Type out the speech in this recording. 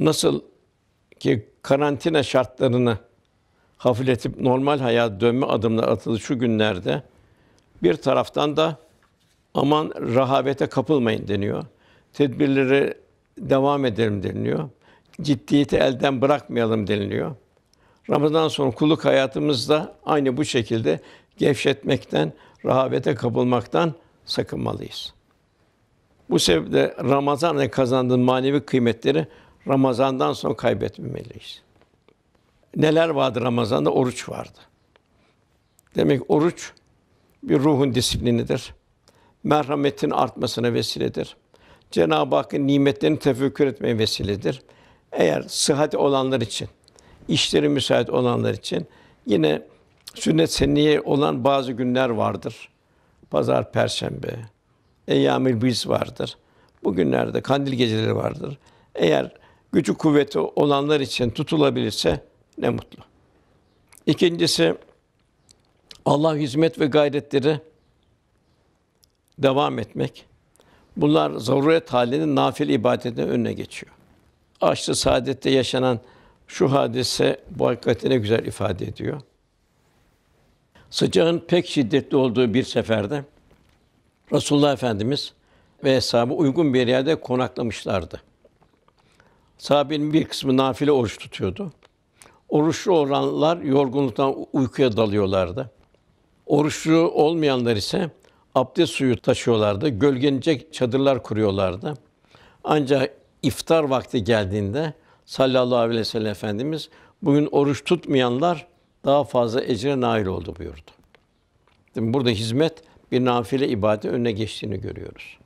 Nasıl ki karantina şartlarını hafifletip normal hayat dönme adımları atıldı şu günlerde. Bir taraftan da aman rahavete kapılmayın deniyor. Tedbirleri devam edelim deniliyor. Ciddiyeti elden bırakmayalım deniliyor. Ramazan sonu kulluk hayatımızda aynı bu şekilde gevşetmekten, rahavete kapılmaktan sakınmalıyız. Bu sebeple Ramazan kazandığın manevi kıymetleri Ramazan'dan sonra kaybetmemeliyiz. Neler vardı Ramazan'da? Oruç vardı. Demek oruç bir ruhun disiplinidir. Merhametin artmasına vesiledir. Cenab-ı Hakk'ın nimetlerini tefekkür etmeye vesiledir. Eğer sıhhati olanlar için, işleri müsait olanlar için yine sünnet seniye olan bazı günler vardır. Pazar, perşembe, Eyyamül Biz vardır. Bu günlerde kandil geceleri vardır. Eğer gücü kuvveti olanlar için tutulabilirse ne mutlu. İkincisi Allah hizmet ve gayretleri devam etmek. Bunlar zaruret halinde nafile ibadetin önüne geçiyor. Aşrı saadette yaşanan şu hadise bu hakikati güzel ifade ediyor. Sıcağın pek şiddetli olduğu bir seferde Rasulullah Efendimiz ve hesabı uygun bir yerde konaklamışlardı. Sahabenin bir kısmı nafile oruç tutuyordu. Oruçlu olanlar yorgunluktan uykuya dalıyorlardı. Oruçlu olmayanlar ise abdest suyu taşıyorlardı. Gölgenecek çadırlar kuruyorlardı. Ancak iftar vakti geldiğinde sallallahu aleyhi ve sellem Efendimiz bugün oruç tutmayanlar daha fazla ecre nail oldu buyurdu. Burada hizmet bir nafile ibadet önüne geçtiğini görüyoruz.